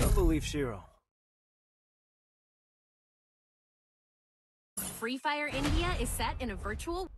Don't believe Shiro. Free Fire India is set in a virtual...